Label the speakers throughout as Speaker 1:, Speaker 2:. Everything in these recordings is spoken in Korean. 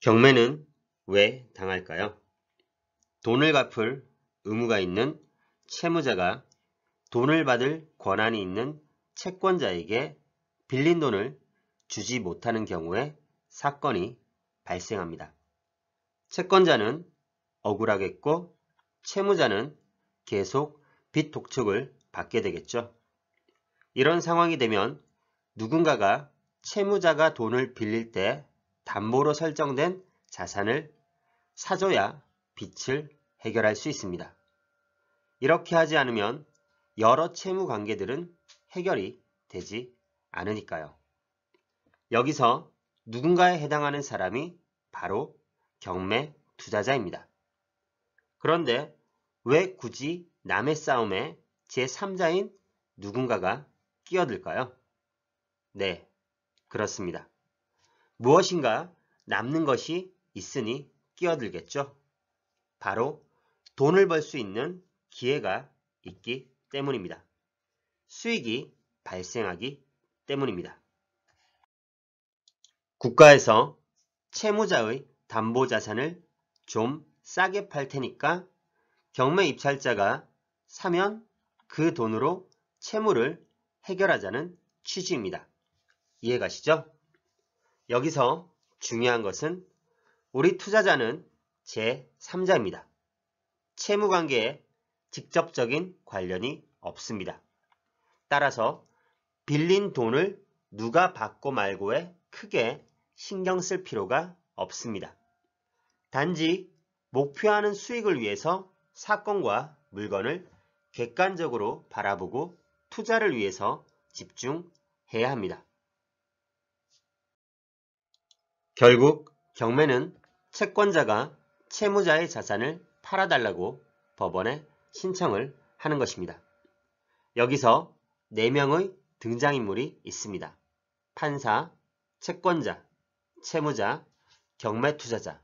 Speaker 1: 경매는 왜 당할까요? 돈을 갚을 의무가 있는 채무자가 돈을 받을 권한이 있는 채권자에게 빌린 돈을 주지 못하는 경우에 사건이 발생합니다. 채권자는 억울하겠고 채무자는 계속 빚 독촉을 받게 되겠죠. 이런 상황이 되면 누군가가 채무자가 돈을 빌릴 때 담보로 설정된 자산을 사줘야 빚을 해결할 수 있습니다. 이렇게 하지 않으면 여러 채무 관계들은 해결이 되지 않으니까요. 여기서 누군가에 해당하는 사람이 바로 경매 투자자입니다. 그런데 왜 굳이 남의 싸움에 제3자인 누군가가 끼어들까요? 네, 그렇습니다. 무엇인가 남는 것이 있으니 끼어들겠죠. 바로 돈을 벌 수 있는 기회가 있기 때문입니다. 수익이 발생하기 때문입니다. 국가에서 채무자의 담보 자산을 좀 싸게 팔 테니까 경매 입찰자가 사면 그 돈으로 채무를 해결하자는 취지입니다. 이해 가시죠? 여기서 중요한 것은 우리 투자자는 제3자입니다. 채무관계에 직접적인 관련이 없습니다. 따라서 빌린 돈을 누가 받고 말고에 크게 신경 쓸 필요가 없습니다. 단지 목표하는 수익을 위해서 사건과 물건을 객관적으로 바라보고 투자를 위해서 집중해야 합니다. 결국 경매는 채권자가 채무자의 자산을 팔아달라고 법원에 신청을 하는 것입니다. 여기서 4명의 등장인물이 있습니다. 판사, 채권자, 채무자, 경매투자자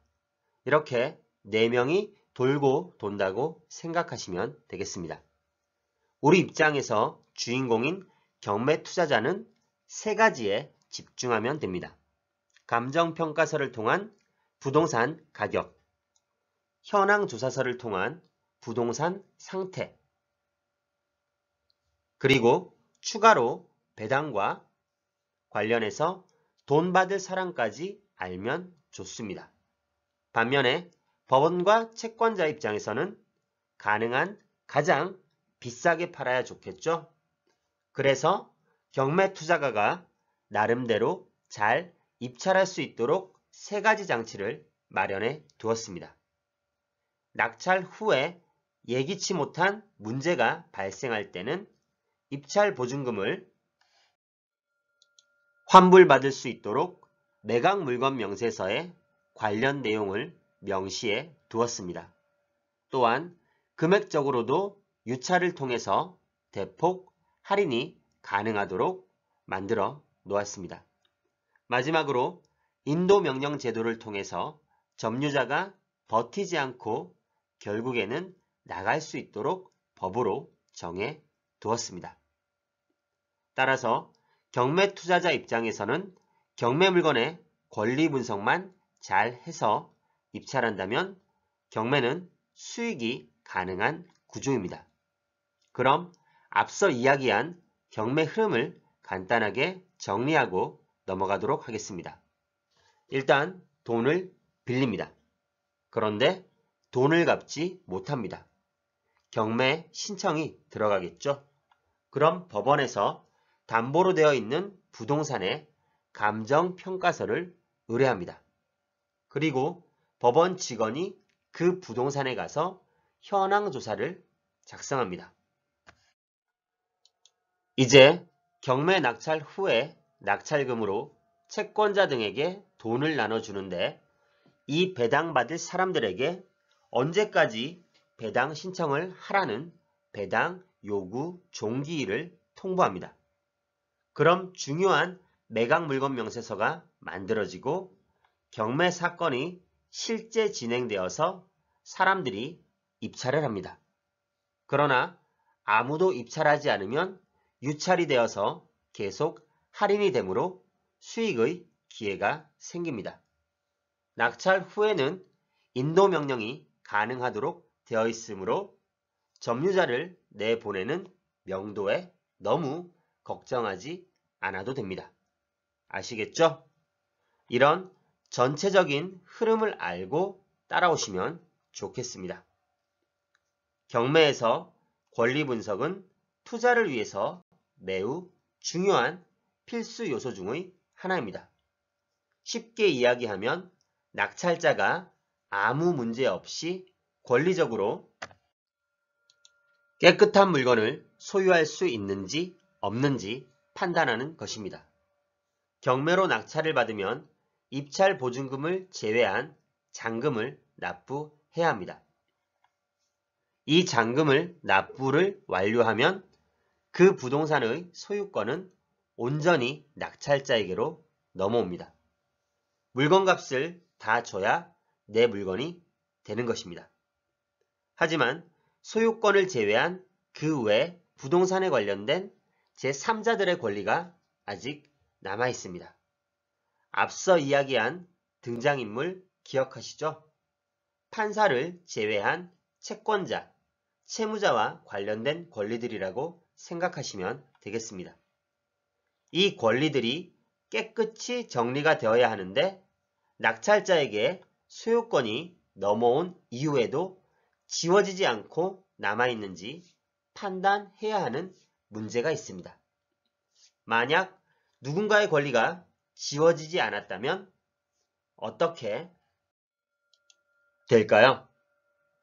Speaker 1: 이렇게 4명이 돌고 돈다고 생각하시면 되겠습니다. 우리 입장에서 주인공인 경매투자자는 세 가지에 집중하면 됩니다. 감정평가서를 통한 부동산 가격, 현황조사서를 통한 부동산 상태, 그리고 추가로 배당과 관련해서 돈 받을 사람까지 알면 좋습니다. 반면에 법원과 채권자 입장에서는 가능한 가장 비싸게 팔아야 좋겠죠? 그래서 경매 투자가가 나름대로 잘 입찰할 수 있도록 세 가지 장치를 마련해 두었습니다. 낙찰 후에 예기치 못한 문제가 발생할 때는 입찰 보증금을 환불받을 수 있도록 매각 물건 명세서에 관련 내용을 명시해 두었습니다. 또한 금액적으로도 유찰을 통해서 대폭 할인이 가능하도록 만들어 놓았습니다. 마지막으로 인도 명령 제도를 통해서 점유자가 버티지 않고 결국에는 나갈 수 있도록 법으로 정해 두었습니다. 따라서 경매 투자자 입장에서는 경매 물건의 권리 분석만 잘 해서 입찰한다면 경매는 수익이 가능한 구조입니다. 그럼 앞서 이야기한 경매 흐름을 간단하게 정리하고 넘어가도록 하겠습니다. 일단 돈을 빌립니다. 그런데 돈을 갚지 못합니다. 경매 신청이 들어가겠죠. 그럼 법원에서 담보로 되어 있는 부동산의 감정평가서를 의뢰합니다. 그리고 법원 직원이 그 부동산에 가서 현황 조사를 작성합니다. 이제 경매 낙찰 후에 낙찰금으로 채권자 등에게 돈을 나눠주는데 이 배당받을 사람들에게 언제까지 배당 신청을 하라는 배당 요구 종기일을 통보합니다. 그럼 중요한 매각 물건 명세서가 만들어지고 경매 사건이 실제 진행되어서 사람들이 입찰을 합니다. 그러나 아무도 입찰하지 않으면 유찰이 되어서 계속 할인이 되므로 수익의 기회가 생깁니다. 낙찰 후에는 인도 명령이 가능하도록 되어 있으므로 점유자를 내보내는 명도에 너무 걱정하지 않아도 됩니다. 아시겠죠? 이런 전체적인 흐름을 알고 따라오시면 좋겠습니다. 경매에서 권리 분석은 투자를 위해서 매우 중요한 필수 요소 중의 하나입니다. 쉽게 이야기하면 낙찰자가 아무 문제 없이 권리적으로 깨끗한 물건을 소유할 수 있는지 없는지 판단하는 것입니다. 경매로 낙찰을 받으면 입찰 보증금을 제외한 잔금을 납부해야 합니다. 이 잔금을 납부를 완료하면 그 부동산의 소유권은 온전히 낙찰자에게로 넘어옵니다. 물건값을 다 줘야 내 물건이 되는 것입니다. 하지만 소유권을 제외한 그 외 부동산에 관련된 제3자들의 권리가 아직 남아 있습니다. 앞서 이야기한 등장인물 기억하시죠? 판사를 제외한 채권자, 채무자와 관련된 권리들이라고 생각하시면 되겠습니다. 이 권리들이 깨끗이 정리가 되어야 하는데 낙찰자에게 소유권이 넘어온 이후에도 지워지지 않고 남아있는지 판단해야 하는 문제가 있습니다. 만약 누군가의 권리가 지워지지 않았다면 어떻게 될까요?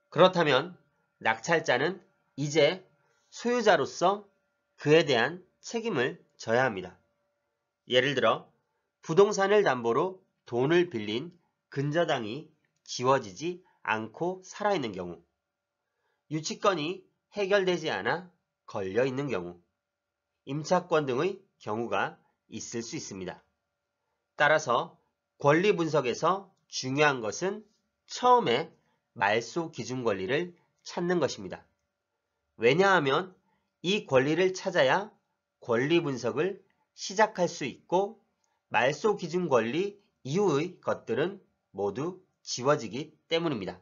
Speaker 1: 그렇다면 낙찰자는 이제 소유자로서 그에 대한 책임을 져야 합니다. 예를 들어 부동산을 담보로 돈을 빌린 근저당이 지워지지 않고 살아있는 경우 유치권이 해결되지 않아 걸려있는 경우 임차권 등의 경우가 있을 수 있습니다. 따라서 권리 분석에서 중요한 것은 처음에 말소 기준 권리를 찾는 것입니다. 왜냐하면 이 권리를 찾아야 권리 분석을 시작할 수 있고 말소 기준 권리 이후의 것들은 모두 지워지기 때문입니다.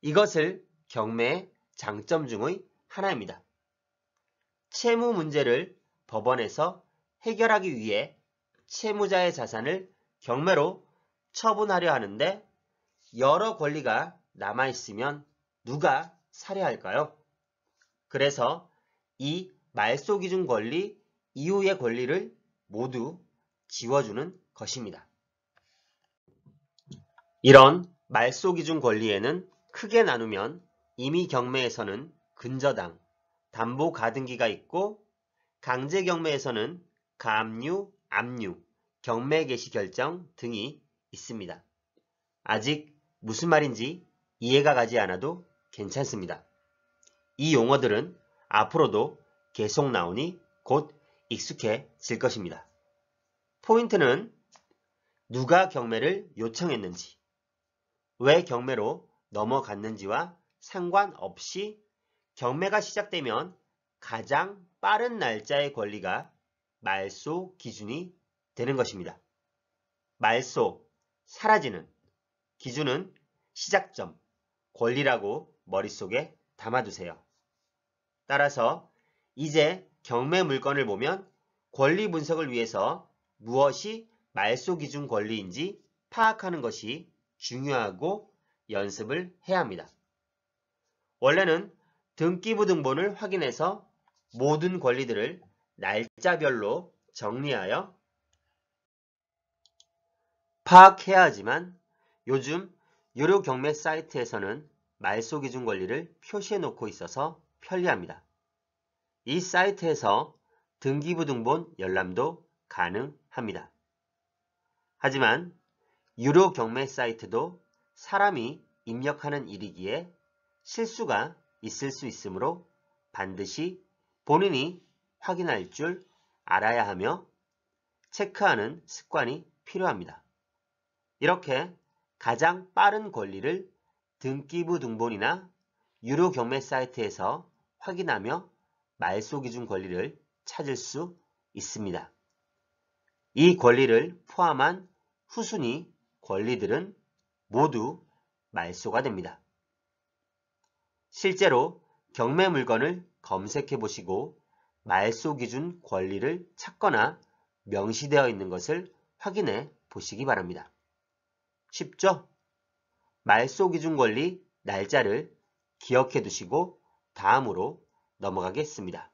Speaker 1: 이것을 경매의 장점 중의 하나입니다. 채무 문제를 법원에서 해결하기 위해 채무자의 자산을 경매로 처분하려 하는데 여러 권리가 남아있으면 누가 사려 할까요? 그래서 이 말소 기준 권리 이후의 권리를 모두 지워주는 것입니다. 이런 말소 기준 권리에는 크게 나누면 임의 경매에서는 근저당, 담보 가등기가 있고 강제 경매에서는 가압류, 압류, 경매 개시 결정 등이 있습니다. 아직 무슨 말인지 이해가 가지 않아도 괜찮습니다. 이 용어들은 앞으로도 계속 나오니 곧 익숙해질 것입니다. 포인트는 누가 경매를 요청했는지, 왜 경매로 넘어갔는지와 상관없이 경매가 시작되면 가장 빠른 날짜의 권리가 말소 기준이 되는 것입니다. 말소, 사라지는, 기준은 시작점, 권리라고 머릿속에 담아두세요. 따라서 이제 경매 물건을 보면 권리 분석을 위해서 무엇이 말소 기준 권리인지 파악하는 것이 중요하고 연습을 해야 합니다. 원래는 등기부 등본을 확인해서 모든 권리들을 날짜별로 정리하여 파악해야 하지만 요즘 유료 경매 사이트에서는 말소 기준 권리를 표시해 놓고 있어서 편리합니다. 이 사이트에서 등기부등본 열람도 가능합니다. 하지만 유료 경매 사이트도 사람이 입력하는 일이기에 실수가 있을 수 있으므로 반드시 본인이 확인할 줄 알아야 하며 체크하는 습관이 필요합니다. 이렇게 가장 빠른 권리를 등기부 등본이나 유료 경매 사이트에서 확인하며 말소 기준 권리를 찾을 수 있습니다. 이 권리를 포함한 후순위 권리들은 모두 말소가 됩니다. 실제로 경매 물건을 검색해 보시고 말소 기준 권리를 찾거나 명시되어 있는 것을 확인해 보시기 바랍니다. 쉽죠? 말소 기준 권리 날짜를 기억해 두시고 다음으로 넘어가겠습니다.